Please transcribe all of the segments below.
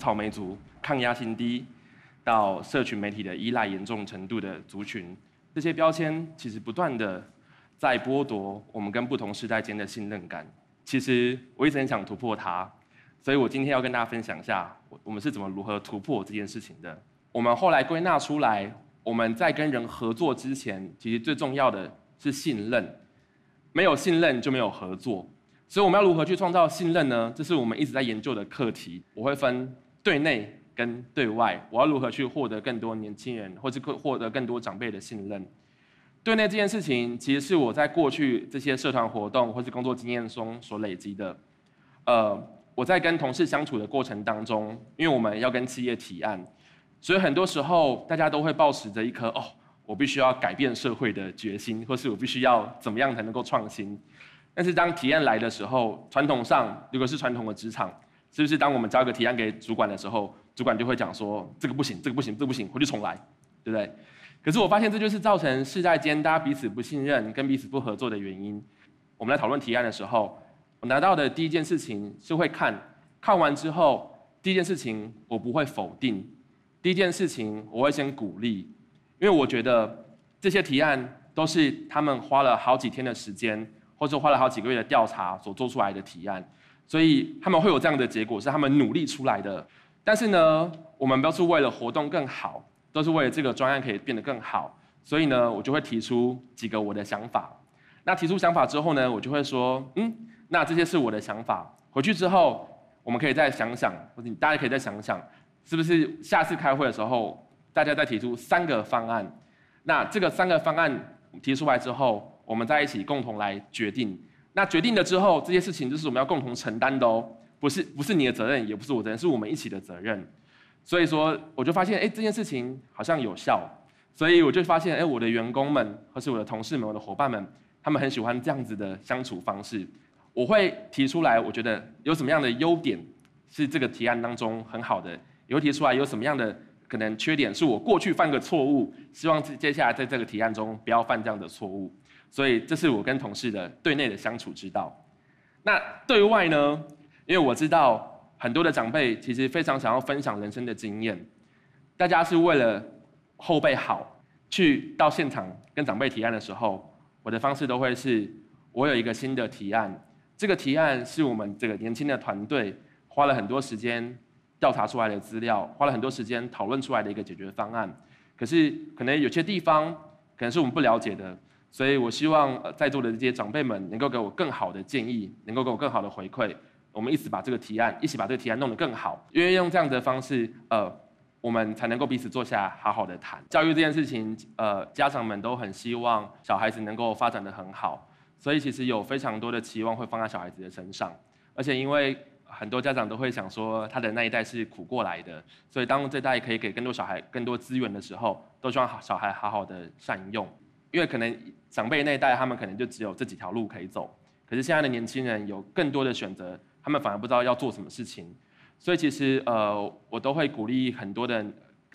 草莓族抗压性低，到社群媒体的依赖严重程度的族群，这些标签其实不断的在剥夺我们跟不同时代间的信任感。其实我一直很想突破它，所以我今天要跟大家分享一下，我我们是怎么如何突破这件事情的。我们后来归纳出来，我们在跟人合作之前，其实最重要的是信任，没有信任就没有合作。所以我们要如何去创造信任呢？这是我们一直在研究的课题。我会分。对内跟对外，我要如何去获得更多年轻人，或者更获得更多长辈的信任？对内这件事情，其实是我在过去这些社团活动或是工作经验中所累积的。呃，我在跟同事相处的过程当中，因为我们要跟企业提案，所以很多时候大家都会抱持着一颗“哦，我必须要改变社会的决心”，或是我必须要怎么样才能够创新。但是当提案来的时候，传统上如果是传统的职场，是不是当我们交个提案给主管的时候，主管就会讲说这个不行，这个不行，这个不行，回去重来，对不对？可是我发现这就是造成世代间大家彼此不信任、跟彼此不合作的原因。我们来讨论提案的时候，我拿到的第一件事情是会看，看完之后第一件事情我不会否定，第一件事情我会先鼓励，因为我觉得这些提案都是他们花了好几天的时间，或者花了好几个月的调查所做出来的提案。所以他们会有这样的结果，是他们努力出来的。但是呢，我们都是为了活动更好，都是为了这个专案可以变得更好。所以呢，我就会提出几个我的想法。那提出想法之后呢，我就会说，嗯，那这些是我的想法。回去之后，我们可以再想想，或者你大家可以再想想，是不是下次开会的时候，大家再提出三个方案？那这个三个方案提出来之后，我们在一起共同来决定。那决定了之后，这些事情就是我们要共同承担的哦，不是不是你的责任，也不是我的责任，是我们一起的责任。所以说，我就发现，哎，这件事情好像有效，所以我就发现，哎，我的员工们或是我的同事们、我的伙伴们，他们很喜欢这样子的相处方式。我会提出来，我觉得有什么样的优点是这个提案当中很好的，也会提出来有什么样的可能缺点，是我过去犯个错误，希望接下来在这个提案中不要犯这样的错误。所以，这是我跟同事的对内的相处之道。那对外呢？因为我知道很多的长辈其实非常想要分享人生的经验。大家是为了后辈好，去到现场跟长辈提案的时候，我的方式都会是：我有一个新的提案，这个提案是我们这个年轻的团队花了很多时间调查出来的资料，花了很多时间讨论出来的一个解决方案。可是，可能有些地方可能是我们不了解的。所以我希望呃在座的这些长辈们能够给我更好的建议，能够给我更好的回馈。我们一起把这个提案，一起把这个提案弄得更好。因为用这样子的方式，呃，我们才能够彼此坐下来好好的谈教育这件事情。呃，家长们都很希望小孩子能够发展的很好，所以其实有非常多的期望会放在小孩子的身上。而且因为很多家长都会想说，他的那一代是苦过来的，所以当这代可以给更多小孩更多资源的时候，都希望小孩好好的善用。因为可能长辈那一代，他们可能就只有这几条路可以走。可是现在的年轻人有更多的选择，他们反而不知道要做什么事情。所以其实呃，我都会鼓励很多的，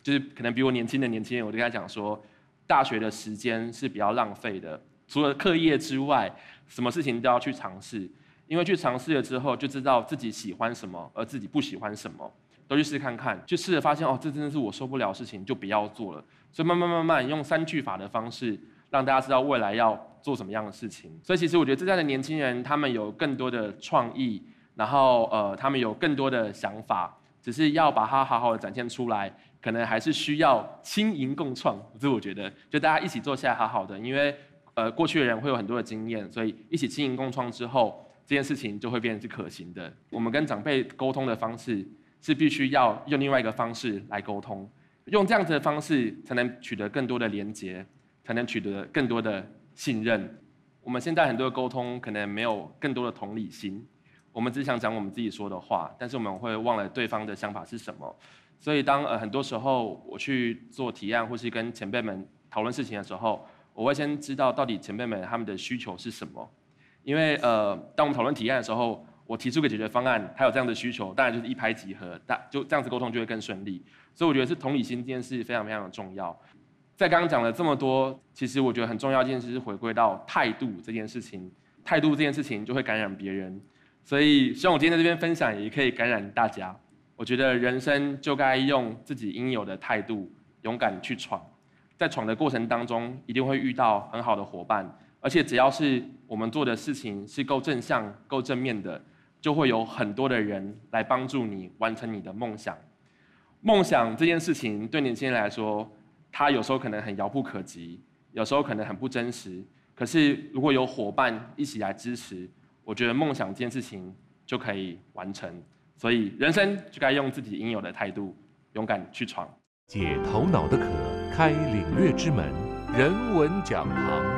就是可能比我年轻的年轻人，我就跟他讲说，大学的时间是比较浪费的，除了课业之外，什么事情都要去尝试。因为去尝试了之后，就知道自己喜欢什么，而自己不喜欢什么，都去试看看，去试着发现哦，这真的是我受不了的事情，就不要做了。所以慢慢慢慢用三句法的方式。让大家知道未来要做什么样的事情，所以其实我觉得这代的年轻人他们有更多的创意，然后呃他们有更多的想法，只是要把它好好的展现出来，可能还是需要轻盈共创，这是我觉得，就大家一起坐下来好好的，因为呃过去的人会有很多的经验，所以一起轻盈共创之后，这件事情就会变成是可行的。我们跟长辈沟通的方式是必须要用另外一个方式来沟通，用这样子的方式才能取得更多的连接，才能取得更多的信任。我们现在很多的沟通可能没有更多的同理心，我们只想讲我们自己说的话，但是我们会忘了对方的想法是什么。所以当呃很多时候我去做提案或是跟前辈们讨论事情的时候，我会先知道到底前辈们他们的需求是什么。因为呃当我们讨论提案的时候，我提出个解决方案，他有这样的需求，当然就是一拍即合，大就这样子沟通就会更顺利。所以我觉得是同理心这件事非常非常的重要。在刚刚讲了这么多，其实我觉得很重要一件事是回归到态度这件事情。态度这件事情就会感染别人，所以希望我今天在这边分享也可以感染大家。我觉得人生就该用自己应有的态度，勇敢去闯。在闯的过程当中，一定会遇到很好的伙伴，而且只要是我们做的事情是够正向、够正面的，就会有很多的人来帮助你完成你的梦想。梦想这件事情对年轻人来说。他有时候可能很遥不可及，有时候可能很不真实。可是如果有伙伴一起来支持，我觉得梦想这件事情就可以完成。所以人生就该用自己应有的态度，勇敢去闯。解头脑的渴，开领略之门。人文讲堂。